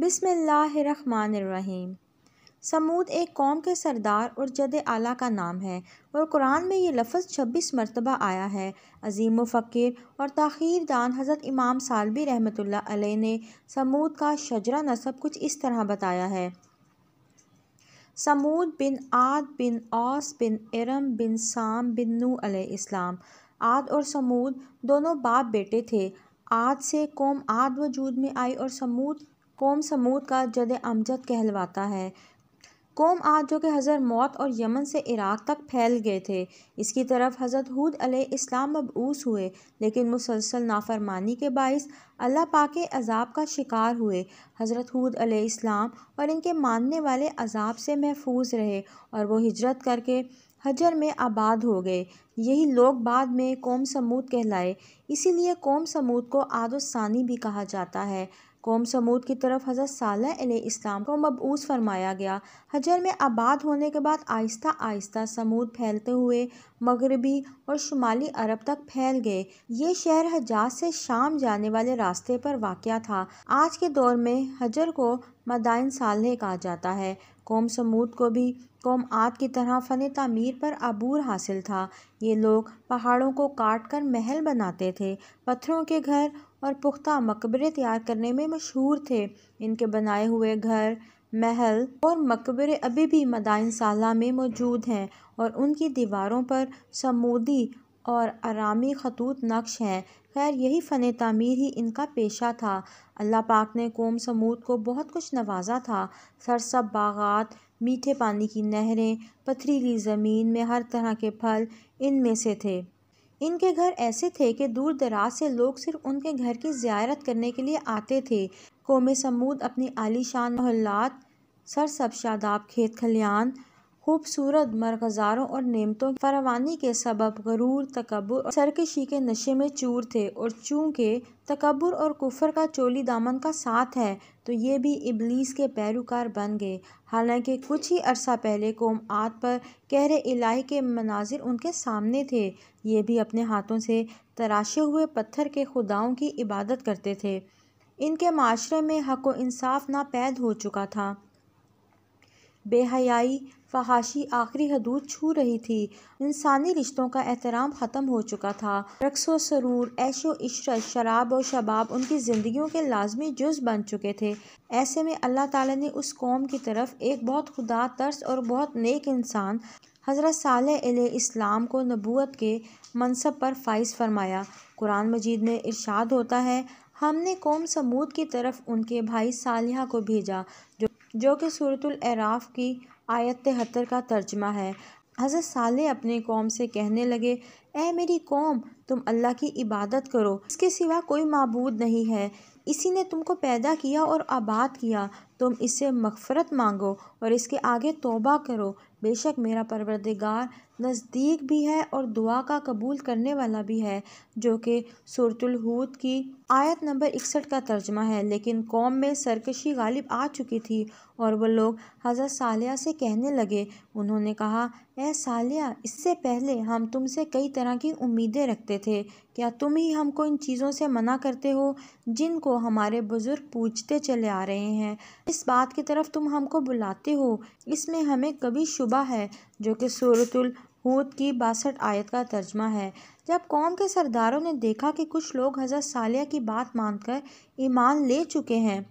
बिसमीम समूद एक कौम के सरदार और जद आला का नाम है और कुरान में ये लफ्ज़ छब्बीस मरतबा आया है अजीम फ़कीर और तखीर दान हज़रत इमाम सालबी रहमतुल्लाह अलैह ने समूद का शजरा नसब कुछ इस तरह बताया है समूद बिन आद बिन औस बिन इरम बिन साम बिन नू इस्लाम आद और समूद दोनों बाप बेटे थे आद से कौम आद वजूद में आई और समूद कौम समूद का जद अमजद कहलवाता है कौम आज जो कि हज़र मौत और यमन से इराक़ तक फैल गए थे इसकी तरफ हज़रत हूद इस्लाम मबूस हुए लेकिन मुसलसल नाफरमानी के बायस अल्लाह पाक अजाब का शिकार हुए हज़रत हूद इस्लाम और इनके मानने वाले अजाब से महफूज रहे और वो हिजरत करके हजर में आबाद हो गए यही लोग बाद में कौम समूद कहलाए इसीलिए कौम समूद को आदोसानी भी कहा जाता है कौम समूद की तरफ हज़रत साल इस्लाम को मबूस फरमाया गया हजर में आबाद होने के बाद आहिस्ता आहिस्ता समूद फैलते हुए मगरबी और शुमाली अरब तक फैल गए ये शहर हजाज से शाम जाने वाले रास्ते पर वाक़ था आज के दौर में हजर को मदाइन साल कहा जाता है कौम समूद को भी कौम आद की तरह फ़न तमीर पर अबूर हासिल था ये लोग पहाड़ों को काट कर महल बनाते थे पत्थरों के घर और पुख्ता मकबरे तैयार करने में मशहूर थे इनके बनाए हुए घर महल और मकबरे अभी भी मदाइन साला में मौजूद हैं और उनकी दीवारों पर समूदी और आरामी खतूत नक्श हैं खैर यही फ़न तमीर ही इनका पेशा था अल्लाह पाक ने कौम समूद को बहुत कुछ नवाजा था सरसब बागात मीठे पानी की नहरें पथरीली ज़मीन में हर तरह के फल में से थे इनके घर ऐसे थे कि दूर दराज से लोग सिर्फ उनके घर की ज्यारत करने के लिए आते थे कौम समूद अपनी आलीशान मोहल्लात सरसब शादाब खेत खलियान खूबसूरत मरगजारों और नियमतों की फरावानी के सबब गरूर तकबर और सरकशी के नशे में चूर थे और चूँकि तकबर और कुफर का चोली दामन का साथ है तो ये भी इबलीस के पैरोकार बन गए हालांकि कुछ ही अरसा पहले कौम आत पर कहरे इलाही के मनाजिर उनके सामने थे ये भी अपने हाथों से तराशे हुए पत्थर के खुदाओं की इबादत करते थे इनके माशरे में हक इंसाफ नापैद हो चुका था बेहयाई फ़हाशी आखिरी हदूद छू रही थी इंसानी रिश्तों का एहतराम ख़त्म हो चुका था रक्स व सरूर ऐशो व इशरत शराब और शबाब उनकी ज़िंदगियों के लाजमी जुज बन चुके थे ऐसे में अल्लाह ताला ने उस कौम की तरफ एक बहुत खुदा तर्स और बहुत नेक इंसान हज़रत साल इस्लाम को नबूत के मनसब पर फाइज फरमाया कुरान मजीद में इरशाद होता है हमने कौम समूद की तरफ उनके भाई सालिहा को भेजा जो जो कि सूरतुल एराफ़ की आयत तिहत्तर का तर्जमा है हज़रत साले अपने कौम से कहने लगे ए मेरी कौम तुम अल्लाह की इबादत करो इसके सिवा कोई मबूद नहीं है इसी ने तुमको पैदा किया और आबाद किया तुम इससे मफ़रत मांगो और इसके आगे तोबा करो बेशक मेरा परवरदिगार नज़दीक भी है और दुआ का कबूल करने वाला भी है जो कि सूरतलहूद की आयत नंबर इकसठ का तर्जमा है लेकिन कौम में सरकशी गालिब आ चुकी थी और वह लोग हज़रत सालिया से कहने लगे उन्होंने कहा ए सालिया इससे पहले हम तुमसे कई तरह की उम्मीदें रखते थे क्या तुम ही हमको इन चीज़ों से मना करते हो जिनको हमारे बुज़ुर्ग पूछते चले आ रहे हैं इस बात की तरफ तुम हमको बुलाते हो इसमें हमें कभी शुबा है जो कि सूरतुल हूद की बासठ आयत का तर्जमा है जब कौम के सरदारों ने देखा कि कुछ लोग हज़रत सालिया की बात मानकर ईमान ले चुके हैं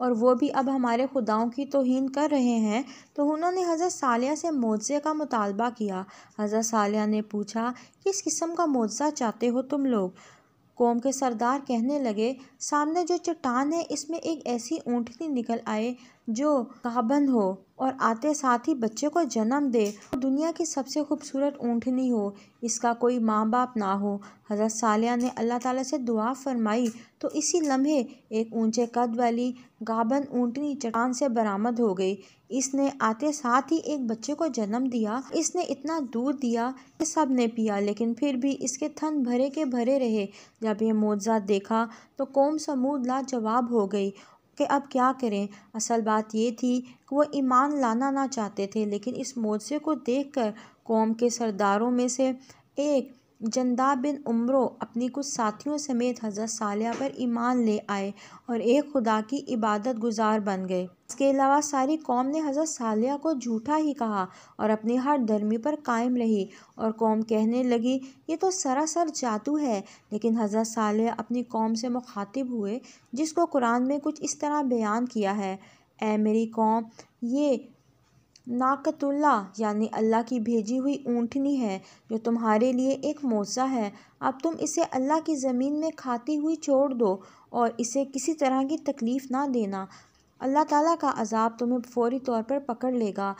और वो भी अब हमारे खुदाओं की तोहन कर रहे हैं तो उन्होंने हज़रत सालिया से मुआवजे का मुतालबा किया हज़रत सालिया ने पूछा किस किस्म का मुआवजा चाहते हो तुम लोग कौम के सरदार कहने लगे सामने जो चट्टान है इसमें एक ऐसी ऊँटनी निकल आए जो काबंद हो और आते साथ ही बच्चे को जन्म दे दुनिया की सबसे खूबसूरत ऊँटनी हो इसका कोई माँ बाप ना हो हज़रत सालिया ने अल्लाह ताला से दुआ फरमाई तो इसी लम्हे एक ऊंचे कद वाली गाबन ऊँटनी चट्टान से बरामद हो गई इसने आते साथ ही एक बच्चे को जन्म दिया इसने इतना दूध दिया कि सब ने पिया लेकिन फिर भी इसके थन भरे के भरे रहे जब यह मोजा देखा तो कौम समूद लाजवाब हो गई कि अब क्या करें असल बात यह थी कि वह ईमान लाना ना चाहते थे लेकिन इस मोजे को देख कर कौम के सरदारों में से एक जंदा बिन उमरों अपनी कुछ साथियों समेत हज़रत सालिया पर ईमान ले आए और एक खुदा की इबादत गुजार बन गए इसके अलावा सारी कौम ने हज़रत सालिया को झूठा ही कहा और अपनी हर धर्मी पर कायम रही और कौम कहने लगी ये तो सरासर जादू है लेकिन हज़रत सालिया अपनी कौम से मुखातिब हुए जिसको कुरान में कुछ इस तरह बयान किया है ए मेरी कौम ये नाकतुल्ला यानी अल्लाह की भेजी हुई ऊँटनी है जो तुम्हारे लिए एक मोसा है अब तुम इसे अल्लाह की ज़मीन में खाती हुई छोड़ दो और इसे किसी तरह की तकलीफ़ ना देना अल्लाह ताला का अजाब तुम्हें फौरी तौर पर पकड़ लेगा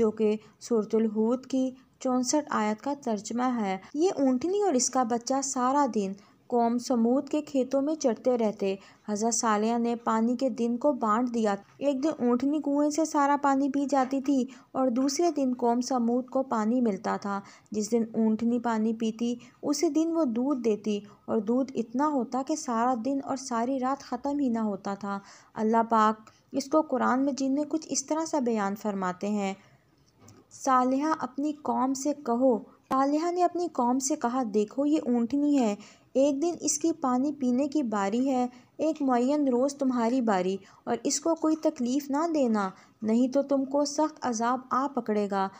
जो कि सूरतुल हूद की चौंसठ आयत का तर्जमा है ये ऊँटनी और इसका बच्चा सारा दिन कौम समूद के खेतों में चढ़ते रहते हजरत सालिया ने पानी के दिन को बांट दिया एक दिन ऊँटनी कुएं से सारा पानी पी जाती थी और दूसरे दिन कौम समूद को पानी मिलता था जिस दिन ऊँटनी पानी पीती उसी दिन वो दूध देती और दूध इतना होता कि सारा दिन और सारी रात ख़त्म ही ना होता था अल्लाह पाक इसको कुरान में में कुछ इस तरह सा बयान फरमाते हैं सालिया अपनी कौम से कहो सालिया ने अपनी कौम से कहा देखो ये ऊँटनी है एक दिन इसकी पानी पीने की बारी है एक मुन रोज़ तुम्हारी बारी और इसको कोई तकलीफ़ ना देना नहीं तो तुमको सख्त अजाब आ पकड़ेगा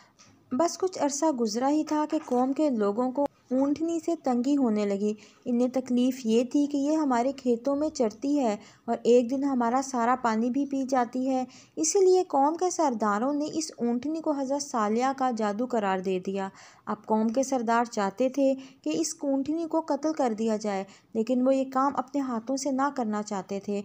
बस कुछ अरसा गुज़रा ही था कि कौम के लोगों को ऊँटनी से तंगी होने लगी इन्हें तकलीफ़ ये थी कि ये हमारे खेतों में चरती है और एक दिन हमारा सारा पानी भी पी जाती है इसीलिए कौम के सरदारों ने इस ऊँटनी को हज़रत सालिया का जादू करार दे दिया अब कौम के सरदार चाहते थे कि इस ऊँटनी को कत्ल कर दिया जाए लेकिन वो ये काम अपने हाथों से ना करना चाहते थे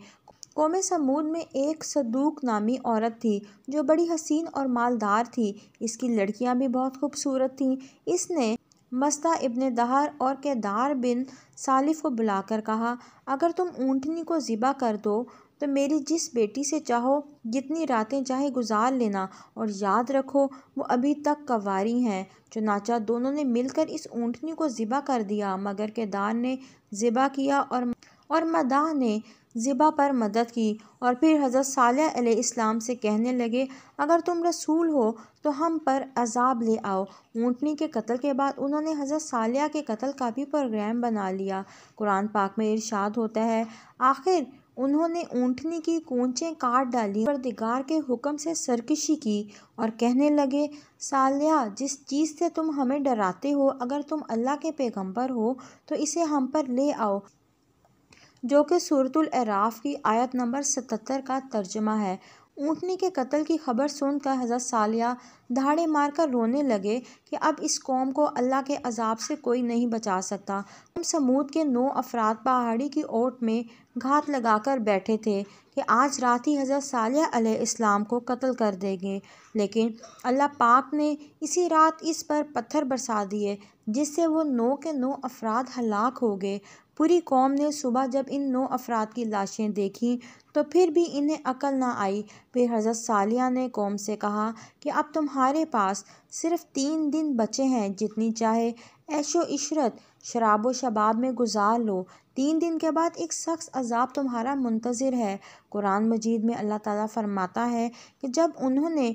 कौम समूद में एक सदूक नामी औरत थी जो बड़ी हसीन और मालदार थी इसकी लड़कियां भी बहुत खूबसूरत थीं इसने मस्ता इब्न दहार और केदार बिन सालिफ को बुलाकर कहा अगर तुम ऊँटनी को ज़िबा कर दो तो मेरी जिस बेटी से चाहो जितनी रातें चाहे गुजार लेना और याद रखो वो अभी तक कवारी हैं चुनाचा दोनों ने मिलकर इस ऊँटनी को ज़िबा कर दिया मगर केदार ने ज़िबा किया और और मदा ने ज़िबा पर मदद की और फिर हज़रत साल इस्लाम से कहने लगे अगर तुम रसूल हो तो हम पर अजाब ले आओ ऊँटनी के कत्ल के बाद उन्होंने हज़रत सालिया के कत्ल का भी प्रोग्राम बना लिया कुरान पाक में इरशाद होता है आखिर उन्होंने ऊँटनी की कोंचें काट डाली पर दिगार के हुक्म से सरकशी की और कहने लगे सालिया जिस चीज़ से तुम हमें डराते हो अगर तुम अल्लाह के पैगंबर हो तो इसे हम पर ले आओ जो कि सूरतुल अराफ की आयत नंबर सतर का तर्जमा है ऊँटनी के कत्ल की खबर सुनकर हज़रत सालिया दहाड़े मार कर रोने लगे कि अब इस कौम को अल्लाह के अजाब से कोई नहीं बचा सकता हम समूद के नौ अफराद पहाड़ी की ओट में घात लगाकर बैठे थे कि आज रात ही हज़रत सालिया इस्लाम को कत्ल कर देंगे लेकिन अल्लाह पाक ने इसी रात इस पर पत्थर बरसा दिए जिससे वो नौ के नौ अफराद हलाक हो गए पूरी कौम ने सुबह जब इन नौ अफराद की लाशें देखीं तो फिर भी इन्हें अकल ना आई फिर हज़रत सालिया ने कौम से कहा कि अब तुम्हारे पास सिर्फ तीन दिन बचे हैं जितनी चाहे ऐशो इशरत शराब व शबाब में गुजार लो तीन दिन के बाद एक शख्स अजाब तुम्हारा मुंतज़र है कुरान मजीद में अल्लाह ताला फरमाता है कि जब उन्होंने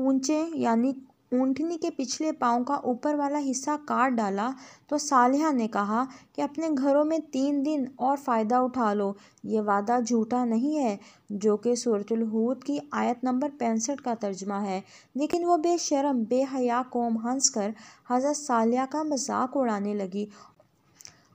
कूचे यानी ऊँटनी के पिछले पाँव का ऊपर वाला हिस्सा काट डाला तो सालिया ने कहा कि अपने घरों में तीन दिन और फ़ायदा उठा लो ये वादा झूठा नहीं है जो कि सूरतलहूद की आयत नंबर पैंसठ का तर्जमा है लेकिन वो बेशरम बेहया कौम हंस कर हज़रत सालिया का मजाक उड़ाने लगी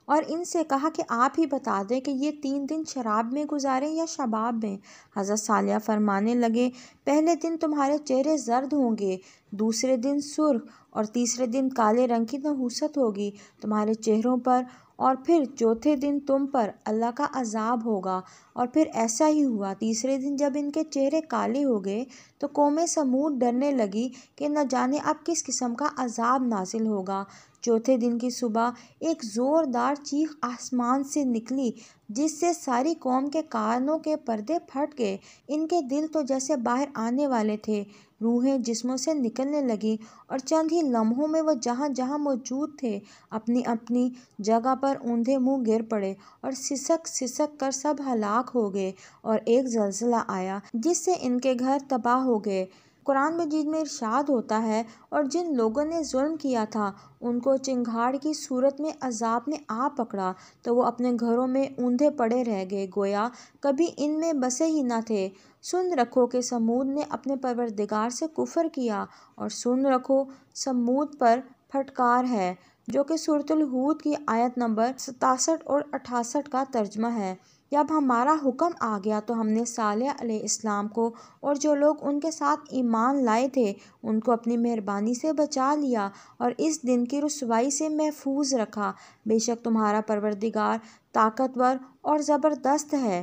और इनसे कहा कि आप ही बता दें कि ये तीन दिन शराब में गुजारें या शबाब में हज़रत सालिया फरमाने लगे पहले दिन तुम्हारे चेहरे जर्द होंगे दूसरे दिन सुर्ख और तीसरे दिन काले रंग की नहूसत होगी तुम्हारे चेहरों पर और फिर चौथे दिन तुम पर अल्लाह का अजाब होगा और फिर ऐसा ही हुआ तीसरे दिन जब इनके चेहरे काले हो गए तो कौम समूह डरने लगी कि न जाने अब किस किस्म का अजाब नासिल होगा चौथे दिन की सुबह एक ज़ोरदार चीख आसमान से निकली जिससे सारी कौम के कानों के पर्दे फट गए इनके दिल तो जैसे बाहर आने वाले थे रूहें जिसमों से निकलने लगीं और चंद ही लम्हों में वह जहाँ जहाँ मौजूद थे अपनी अपनी जगह पर ऊंधे मुंह गिर पड़े और सिसक सिसक कर सब हलाक हो गए और एक जलसला आया जिससे इनके घर तबाह हो गए कुरान मजीद में इरशाद होता है और जिन लोगों ने जुल्म किया था उनको चिंगाड़ की सूरत में अजाब ने आ पकड़ा तो वो अपने घरों में ऊंधे पड़े रह गए गोया कभी इनमें बसे ही ना थे सुन रखो कि समूद ने अपने परवरदिगार से कुफर किया और सुन रखो समूद पर फटकार है जो कि सूरतल की आयत नंबर सतासठ और अठासठ का तर्जमा है जब हमारा हुक्म आ गया तो हमने सालह इस्लाम को और जो लोग उनके साथ ईमान लाए थे उनको अपनी मेहरबानी से बचा लिया और इस दिन की रसवाई से महफूज रखा बेशक तुम्हारा परवरदिगार ताकतवर और ज़बरदस्त है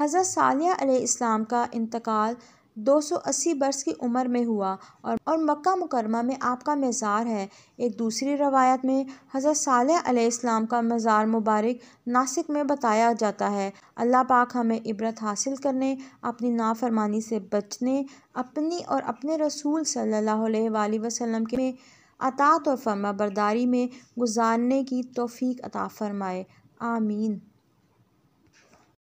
हज़रत सालिया इस्लाम का इंतकाल 280 वर्ष की उम्र में हुआ और और मक्का मुकरमा में आपका मज़ार है एक दूसरी रवायत में हज़रत साल इस्लाम का मज़ार मुबारक नासिक में बताया जाता है अल्लाह पाक हमें इबरत हासिल करने अपनी नाफरमानी से बचने अपनी और अपने रसूल सल्लल्लाहु अलैहि वसल्लम के अतात और फर्मा बरदारी में गुजारने की तोफ़ी अता फ़रमाए आमीन